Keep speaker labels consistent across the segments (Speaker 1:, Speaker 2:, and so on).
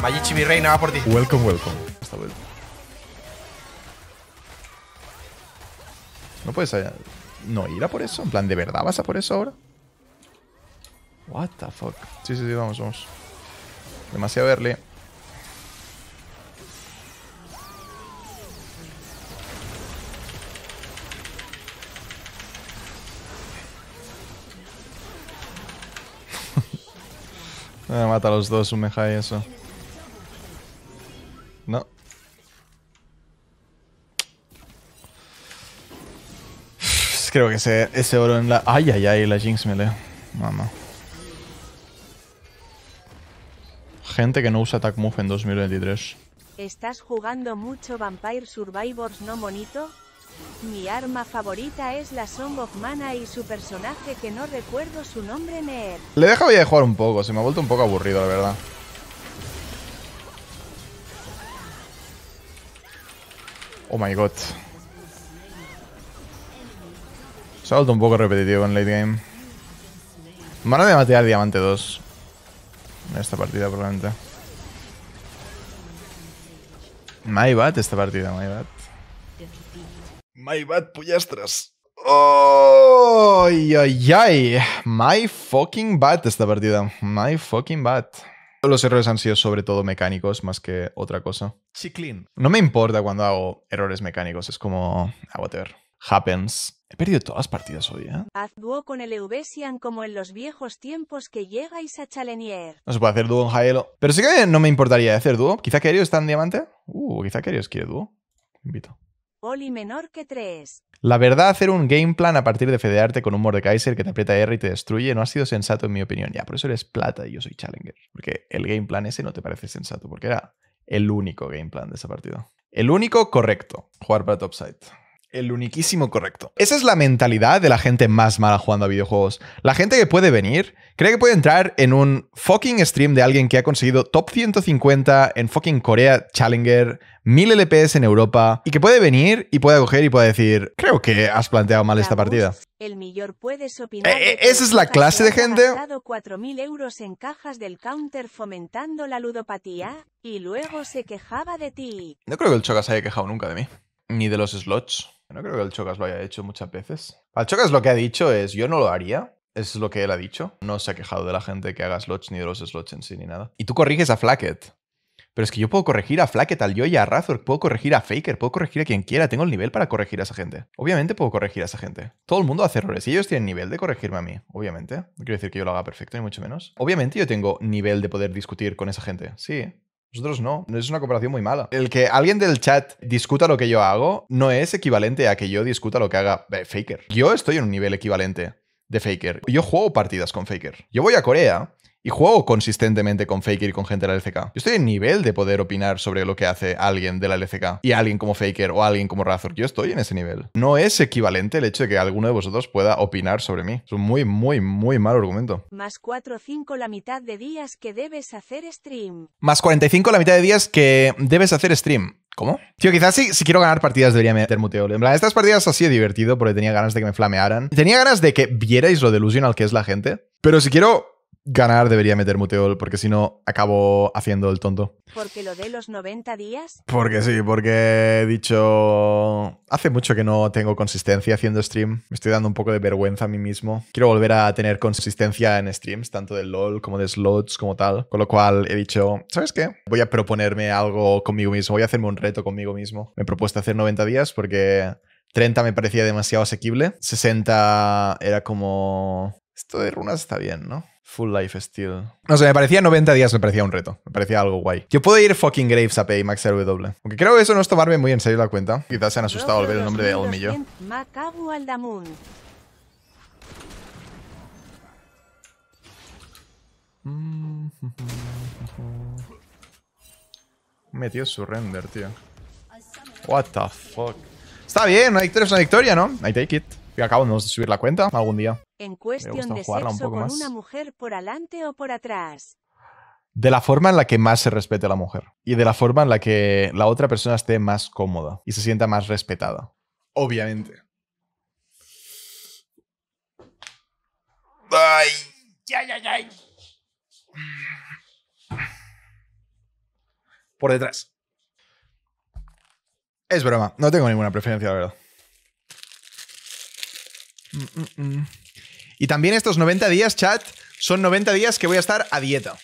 Speaker 1: Mayichi mi reina, va por ti. Welcome, welcome. No puedes allá. Eh, no ir a por eso. En plan, ¿de verdad vas a por eso ahora? What the fuck. Sí, sí, sí, vamos, vamos. Demasiado verle. Me eh, mata a los dos, meja y eso. No. Creo que ese, ese oro en la... Ay, ay, ay, la Jinx me leo. Mamá. Gente que no usa attack move en 2023.
Speaker 2: ¿Estás jugando mucho Vampire Survivors, no monito? Mi arma favorita es la Song of Mana y su personaje que no recuerdo su nombre Le
Speaker 1: he dejado ya de jugar un poco, se me ha vuelto un poco aburrido, la verdad. Oh my god. Se ha vuelto un poco repetitivo en late game. Mano de a Diamante 2. En esta partida probablemente. My bad esta partida, my bad. My bad pullastras. Oh, ¡Ay, ay, My fucking bad esta partida. My fucking bad. Los errores han sido sobre todo mecánicos más que otra cosa. Chiclin. No me importa cuando hago errores mecánicos, es como... Ah, whatever. Happens. He perdido todas las partidas hoy, ¿eh?
Speaker 2: Haz dúo con el Eubesian como en los viejos tiempos que llegáis a Chalenier.
Speaker 1: No se puede hacer dúo en Jaelo. Pero sí que no me importaría hacer dúo. Quizá Kerios está en diamante. Uh, quizá Kerios quiere dúo. Invito
Speaker 2: menor que 3.
Speaker 1: La verdad, hacer un game plan a partir de fedearte con un Mordekaiser que te aprieta R y te destruye no ha sido sensato en mi opinión. Ya, por eso eres plata y yo soy challenger. Porque el game plan ese no te parece sensato, porque era el único game plan de esa partida. El único correcto, jugar para topside. El uniquísimo correcto. Esa es la mentalidad de la gente más mala jugando a videojuegos. La gente que puede venir cree que puede entrar en un fucking stream de alguien que ha conseguido top 150 en fucking Corea Challenger, 1000 LPS en Europa, y que puede venir y puede coger y puede decir, creo que has planteado mal esta partida.
Speaker 2: El mejor puedes opinar. Eh, eh, esa es la clase de gente. en cajas del counter fomentando la ludopatía y luego se quejaba de ti.
Speaker 1: No creo que el Chocas haya quejado nunca de mí, ni de los slots. No creo que el Chocas lo haya hecho muchas veces. Al Chocas lo que ha dicho es, yo no lo haría. Eso es lo que él ha dicho. No se ha quejado de la gente que haga slots, ni de los slots en sí, ni nada. Y tú corriges a Flacket. Pero es que yo puedo corregir a Flacket, al Yo y a Razor, puedo corregir a Faker, puedo corregir a quien quiera, tengo el nivel para corregir a esa gente. Obviamente puedo corregir a esa gente. Todo el mundo hace errores y ellos tienen nivel de corregirme a mí, obviamente. No quiero decir que yo lo haga perfecto, ni mucho menos. Obviamente yo tengo nivel de poder discutir con esa gente, sí. Nosotros no, es una cooperación muy mala. El que alguien del chat discuta lo que yo hago no es equivalente a que yo discuta lo que haga eh, Faker. Yo estoy en un nivel equivalente de Faker. Yo juego partidas con Faker. Yo voy a Corea y juego consistentemente con Faker y con gente de la LCK. Yo estoy en nivel de poder opinar sobre lo que hace alguien de la LCK y alguien como Faker o alguien como Razor. Yo estoy en ese nivel. No es equivalente el hecho de que alguno de vosotros pueda opinar sobre mí. Es un muy, muy, muy mal argumento.
Speaker 2: Más 4 5 la mitad de días que debes hacer stream.
Speaker 1: Más 45 la mitad de días que debes hacer stream. ¿Cómo? Tío, quizás si, si, quiero ganar partidas debería meter muteo. En plan, estas partidas así sido divertido porque tenía ganas de que me flamearan. Tenía ganas de que vierais lo delusional que es la gente. Pero si quiero ganar debería meter muteol, porque si no, acabo haciendo el tonto.
Speaker 2: ¿Porque lo de los 90 días? Porque sí,
Speaker 1: porque he dicho... Hace mucho que no tengo consistencia haciendo stream. Me estoy dando un poco de vergüenza a mí mismo. Quiero volver a tener consistencia en streams, tanto de LOL como de slots, como tal. Con lo cual he dicho, ¿sabes qué? Voy a proponerme algo conmigo mismo, voy a hacerme un reto conmigo mismo. Me he propuesto hacer 90 días porque... 30 me parecía demasiado asequible. 60 era como... Esto de runas está bien, ¿no? Full Life Steel. No sé, me parecía 90 días, me parecía un reto. Me parecía algo guay. Yo puedo ir fucking Graves a Max RW. Aunque creo que eso no es tomarme muy en serio la cuenta. Quizás se han asustado al ver el nombre de mm. he Metió su render, tío. What the fuck. Está bien, una victoria es una victoria, ¿no? I take it. Y acabamos de subir la cuenta algún día
Speaker 2: en cuestión de sexo con una mujer por adelante o por atrás.
Speaker 1: De la forma en la que más se respete a la mujer y de la forma en la que la otra persona esté más cómoda y se sienta más respetada. Obviamente. Por detrás. Es broma, no tengo ninguna preferencia, la verdad. Mm, mm, mm. Y también estos 90 días, chat, son 90 días que voy a estar a dieta.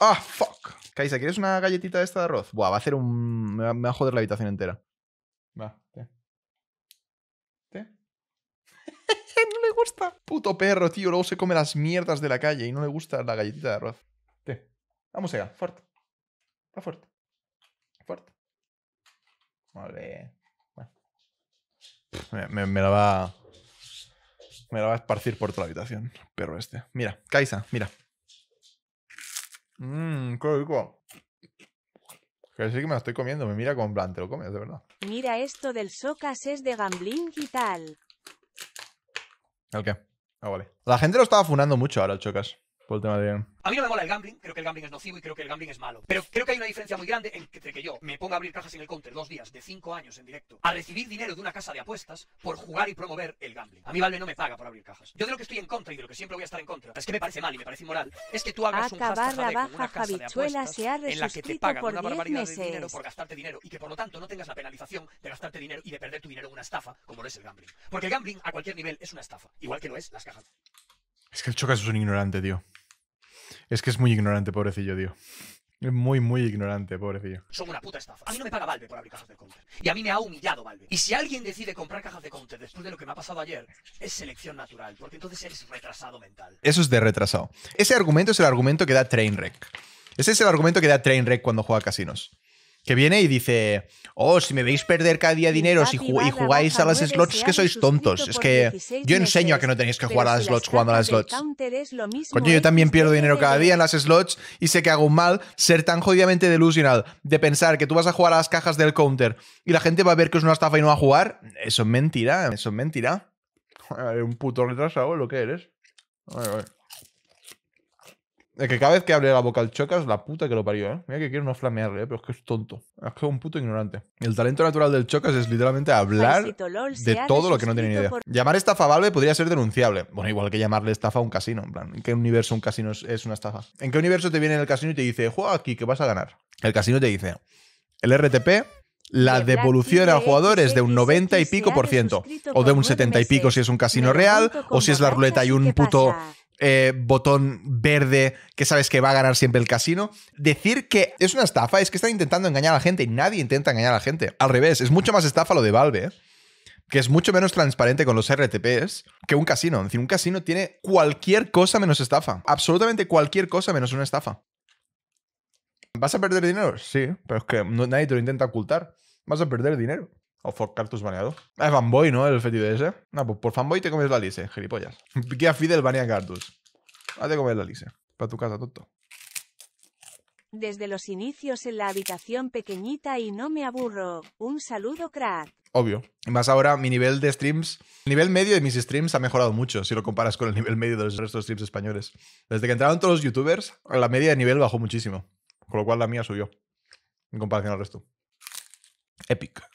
Speaker 1: ¡Ah, fuck! Kaisa, ¿quieres una galletita de esta de arroz? Buah, va a hacer un... Me va, a joder la habitación entera. Va, te. ¿Te? no le gusta. Puto perro, tío. Luego se come las mierdas de la calle y no le gusta la galletita de arroz. Te. Vamos allá, fuerte. Está fuerte. Fuerte. Vale. Bueno. me la va... Me la va a esparcir por toda la habitación, pero este. Mira, Kaisa, mira. Mmm, qué rico. Que sí que me lo estoy comiendo, me mira con plan, te lo comes, de verdad.
Speaker 2: Mira esto del Socas es de gambling y tal.
Speaker 1: ¿El qué? Ah, vale. La gente lo estaba funando mucho ahora, el Chocas. Por el tema de... A mí no me mola el gambling, creo que el gambling es nocivo y creo que el gambling es malo. Pero creo que hay una diferencia muy grande entre que yo me ponga a abrir cajas en el counter dos días de cinco años en directo a recibir dinero de una casa de apuestas por jugar y promover el gambling. A mí Valve no me paga por abrir cajas. Yo de lo que estoy en contra y de lo que siempre voy a estar en contra, es que me parece mal y me parece inmoral, es que tú abras Acabar un la baja se ha en la que te pagan por una barbaridad de dinero por gastarte dinero y que por lo tanto no tengas la penalización de gastarte dinero y de perder tu dinero en una estafa como lo es el gambling. Porque el gambling a cualquier nivel es una estafa, igual que lo es las cajas. Es que el Chocas es un ignorante, tío. Es que es muy ignorante, pobrecillo, tío. Es muy, muy ignorante, pobrecillo. Son una puta estafa. A mí no me paga Valve por abrir cajas de counter. Y a mí me ha humillado Valve. Y si alguien decide comprar cajas de counter después de lo que me ha pasado ayer, es selección natural, porque entonces eres retrasado mental. Eso es de retrasado. Ese argumento es el argumento que da Trainwreck. Ese es el argumento que da Trainwreck cuando juega a casinos que viene y dice, oh, si me veis perder cada día dinero si y jugáis a las slots, es que sois tontos. Es que yo enseño a que no tenéis que jugar a las slots jugando a las slots. Coño, yo también pierdo dinero cada día en las slots y sé que hago mal ser tan jodidamente delusional de pensar que tú vas a jugar a las cajas del counter y la gente va a ver que es una estafa y no va a jugar. Eso es mentira, eso es mentira. Un puto retrasado lo que eres. Es que cada vez que abre la boca al Chocas, la puta que lo parió, ¿eh? Mira que quiero no flamearle, ¿eh? pero es que es tonto. Es que es un puto ignorante. El talento natural del Chocas es literalmente hablar
Speaker 2: de todo lo que no tiene ni idea. Llamar estafa
Speaker 1: a Valve podría ser denunciable. Bueno, igual que llamarle estafa a un casino. En plan, ¿en qué universo un casino es una estafa? ¿En qué universo te viene el casino y te dice, juega aquí, que vas a ganar? El casino te dice, el RTP la devolución al jugador es de un 90 y pico por ciento, o de un 70 y pico si es un casino real, o si es la ruleta y un puto eh, botón verde que sabes que va a ganar siempre el casino. Decir que es una estafa es que están intentando engañar a la gente y nadie intenta engañar a la gente. Al revés, es mucho más estafa lo de Valve, ¿eh? que es mucho menos transparente con los RTPs que un casino. Es decir, un casino tiene cualquier cosa menos estafa. Absolutamente cualquier cosa menos una estafa. ¿Vas a perder dinero? Sí, pero es que nadie te lo intenta ocultar. Vas a perder dinero. O Ford baneado. es ah, fanboy, ¿no? El fetido ese. No, pues por fanboy te comes la lice, gilipollas. Piqué a Fidel banea cartus Ah, te comer la lise. Para tu casa, tonto.
Speaker 2: Desde los inicios en la habitación pequeñita y no me aburro. Un saludo, crack.
Speaker 1: Obvio. Y más ahora, mi nivel de streams, el nivel medio de mis streams ha mejorado mucho si lo comparas con el nivel medio de los restos de streams españoles. Desde que entraron todos los youtubers, la media de nivel bajó muchísimo. Con lo cual la mía subió. En comparación al resto. Épica.